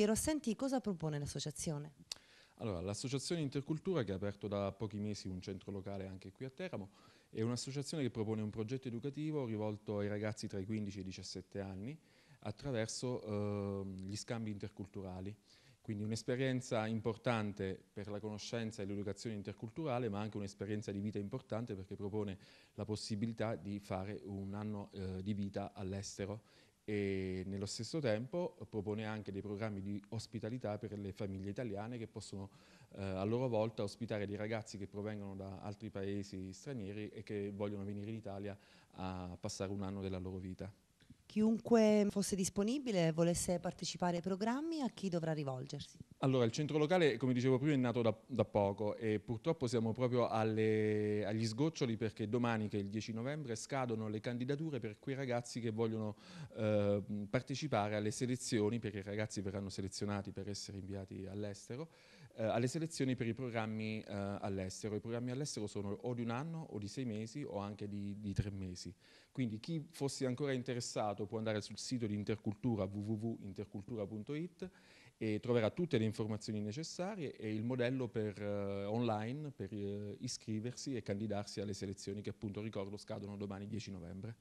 Piero Senti, cosa propone l'associazione? Allora, l'associazione Intercultura, che ha aperto da pochi mesi un centro locale anche qui a Teramo, è un'associazione che propone un progetto educativo rivolto ai ragazzi tra i 15 e i 17 anni attraverso eh, gli scambi interculturali. Quindi un'esperienza importante per la conoscenza e l'educazione interculturale, ma anche un'esperienza di vita importante perché propone la possibilità di fare un anno eh, di vita all'estero e nello stesso tempo propone anche dei programmi di ospitalità per le famiglie italiane che possono eh, a loro volta ospitare dei ragazzi che provengono da altri paesi stranieri e che vogliono venire in Italia a passare un anno della loro vita. Chiunque fosse disponibile e volesse partecipare ai programmi, a chi dovrà rivolgersi? Allora, il centro locale, come dicevo prima, è nato da, da poco e purtroppo siamo proprio alle, agli sgoccioli perché domani, che è il 10 novembre, scadono le candidature per quei ragazzi che vogliono eh, partecipare alle selezioni, perché i ragazzi verranno selezionati per essere inviati all'estero, eh, alle selezioni per i programmi eh, all'estero. I programmi all'estero sono o di un anno o di sei mesi o anche di, di tre mesi. Quindi chi fosse ancora interessato interessato può andare sul sito di Intercultura www.intercultura.it e troverà tutte le informazioni necessarie e il modello per, eh, online per eh, iscriversi e candidarsi alle selezioni che appunto ricordo scadono domani 10 novembre.